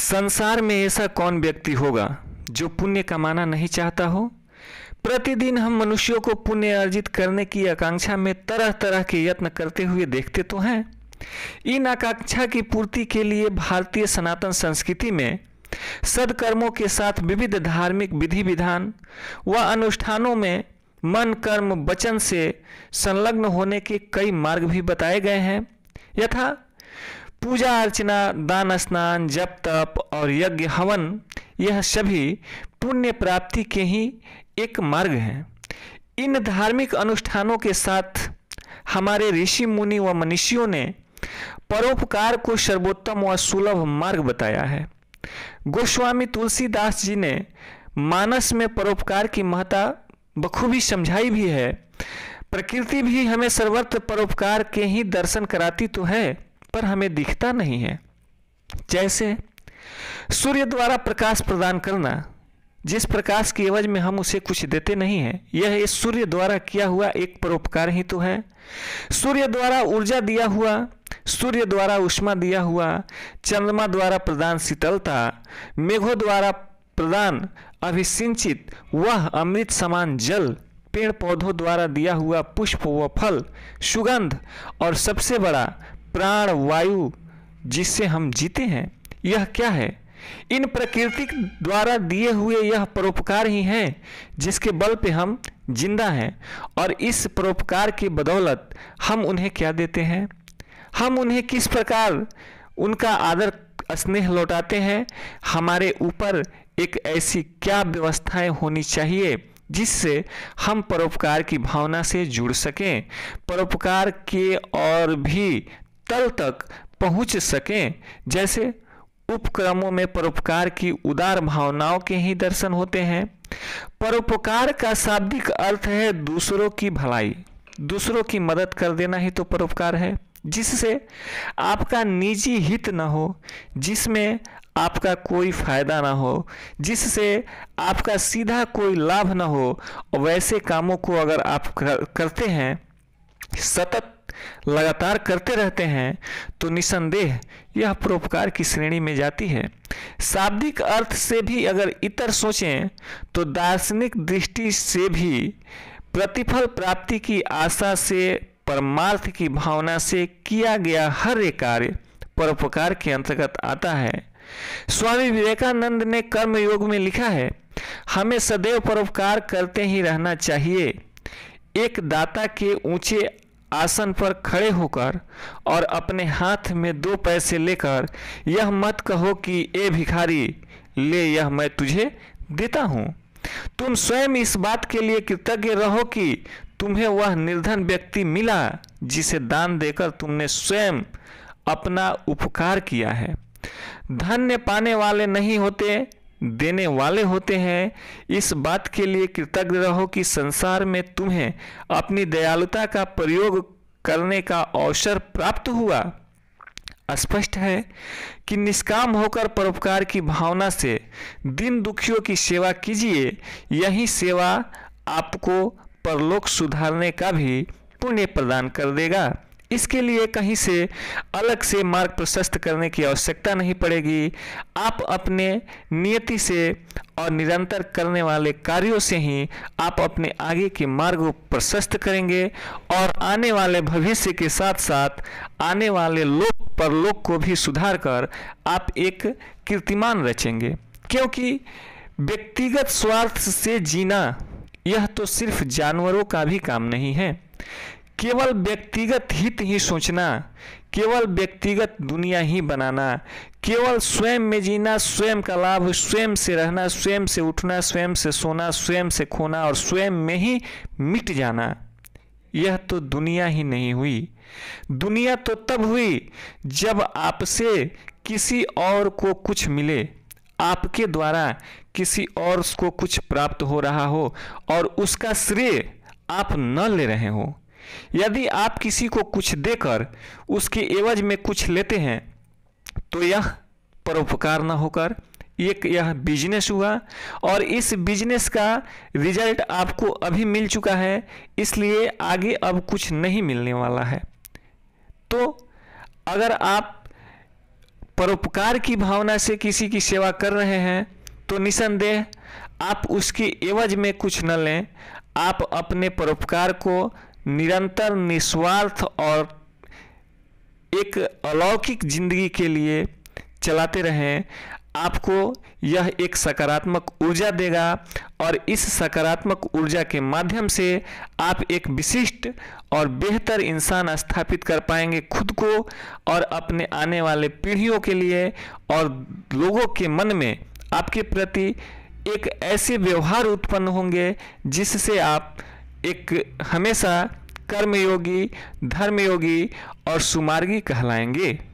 संसार में ऐसा कौन व्यक्ति होगा जो पुण्य कमाना नहीं चाहता हो प्रतिदिन हम मनुष्यों को पुण्य अर्जित करने की आकांक्षा में तरह तरह के यत्न करते हुए देखते तो हैं इन आकांक्षा की पूर्ति के लिए भारतीय सनातन संस्कृति में सदकर्मों के साथ विविध धार्मिक विधि विधान व अनुष्ठानों में मन कर्म वचन से संलग्न होने के कई मार्ग भी बताए गए हैं यथा पूजा अर्चना दान स्नान जप तप और यज्ञ हवन यह सभी पुण्य प्राप्ति के ही एक मार्ग हैं इन धार्मिक अनुष्ठानों के साथ हमारे ऋषि मुनि व मनीषियों ने परोपकार को सर्वोत्तम व सुलभ मार्ग बताया है गोस्वामी तुलसीदास जी ने मानस में परोपकार की महत्ता बखूबी समझाई भी है प्रकृति भी हमें सर्वत्र परोपकार के ही दर्शन कराती तो है पर हमें दिखता नहीं है जैसे सूर्य द्वारा प्रकाश प्रदान करना जिस प्रकाश की एवज में हम उसे कुछ देते नहीं हैं यह इस सूर्य द्वारा किया हुआ एक परोपकार ही तो है सूर्य द्वारा ऊर्जा दिया हुआ सूर्य द्वारा उष्मा दिया हुआ चंद्रमा द्वारा प्रदान शीतलता मेघों द्वारा प्रदान अभिसिंचित वह अमृत समान जल पेड़ पौधों द्वारा दिया हुआ पुष्प व फल सुगंध और सबसे बड़ा प्राण वायु जिससे हम जीते हैं यह क्या है इन प्रकृति द्वारा दिए हुए यह परोपकार ही हैं जिसके बल पे हम जिंदा हैं और इस परोपकार की बदौलत हम उन्हें क्या देते हैं हम उन्हें किस प्रकार उनका आदर स्नेह लौटाते हैं हमारे ऊपर एक ऐसी क्या व्यवस्थाएं होनी चाहिए जिससे हम परोपकार की भावना से जुड़ सकें परोपकार के और भी तल तक पहुंच सकें जैसे उपक्रमों में परोपकार की उदार भावनाओं के ही दर्शन होते हैं परोपकार का शाब्दिक अर्थ है दूसरों की भलाई दूसरों की मदद कर देना ही तो परोपकार है जिससे आपका निजी हित न हो जिसमें आपका कोई फायदा ना हो जिससे आपका सीधा कोई लाभ ना हो वैसे कामों को अगर आप करते हैं सतत लगातार करते रहते हैं तो निसंदेह यह परोपकार की श्रेणी में जाती है शाब्दिक अर्थ से भी अगर इतर सोचें तो दार्शनिक दृष्टि से भी प्रतिफल प्राप्ति की आशा से परमार्थ की भावना से किया गया हर एक कार्य परोपकार के अंतर्गत आता है स्वामी विवेकानंद ने कर्म योग में लिखा है हमें सदैव परोपकार करते ही रहना चाहिए एक दाता के ऊंचे आसन पर खड़े होकर और अपने हाथ में दो पैसे लेकर यह मत कहो कि ए भिखारी ले यह मैं तुझे देता हूँ तुम स्वयं इस बात के लिए कृतज्ञ रहो कि तुम्हें वह निर्धन व्यक्ति मिला जिसे दान देकर तुमने स्वयं अपना उपकार किया है धन्य पाने वाले नहीं होते देने वाले होते हैं इस बात के लिए कृतज्ञ रहो कि संसार में तुम्हें अपनी दयालुता का प्रयोग करने का अवसर प्राप्त हुआ स्पष्ट है कि निष्काम होकर परोपकार की भावना से दिन दुखियों की सेवा कीजिए यही सेवा आपको परलोक सुधारने का भी पुण्य प्रदान कर देगा इसके लिए कहीं से अलग से मार्ग प्रशस्त करने की आवश्यकता नहीं पड़ेगी आप अपने नियति से और निरंतर करने वाले कार्यों से ही आप अपने आगे के मार्ग प्रशस्त करेंगे और आने वाले भविष्य के साथ साथ आने वाले लोक परलोक को भी सुधार कर आप एक कीर्तिमान रचेंगे क्योंकि व्यक्तिगत स्वार्थ से जीना यह तो सिर्फ जानवरों का भी काम नहीं है केवल व्यक्तिगत हित ही सोचना केवल व्यक्तिगत दुनिया ही बनाना केवल स्वयं में जीना स्वयं का लाभ स्वयं से रहना स्वयं से उठना स्वयं से सोना स्वयं से खोना और स्वयं में ही मिट जाना यह तो दुनिया ही नहीं हुई दुनिया तो तब हुई जब आपसे किसी और को कुछ मिले आपके द्वारा किसी और को कुछ प्राप्त हो रहा हो और उसका श्रेय आप न ले रहे हो यदि आप किसी को कुछ देकर उसके एवज में कुछ लेते हैं तो यह परोपकार न होकर एक यह बिजनेस हुआ और इस बिजनेस का रिजल्ट आपको अभी मिल चुका है इसलिए आगे अब कुछ नहीं मिलने वाला है तो अगर आप परोपकार की भावना से किसी की सेवा कर रहे हैं तो निसंदेह आप उसके एवज में कुछ न लें आप अपने परोपकार को निरंतर निस्वार्थ और एक अलौकिक जिंदगी के लिए चलाते रहें आपको यह एक सकारात्मक ऊर्जा देगा और इस सकारात्मक ऊर्जा के माध्यम से आप एक विशिष्ट और बेहतर इंसान स्थापित कर पाएंगे खुद को और अपने आने वाले पीढ़ियों के लिए और लोगों के मन में आपके प्रति एक ऐसे व्यवहार उत्पन्न होंगे जिससे आप एक हमेशा कर्मयोगी धर्मयोगी और सुमार्गी कहलाएंगे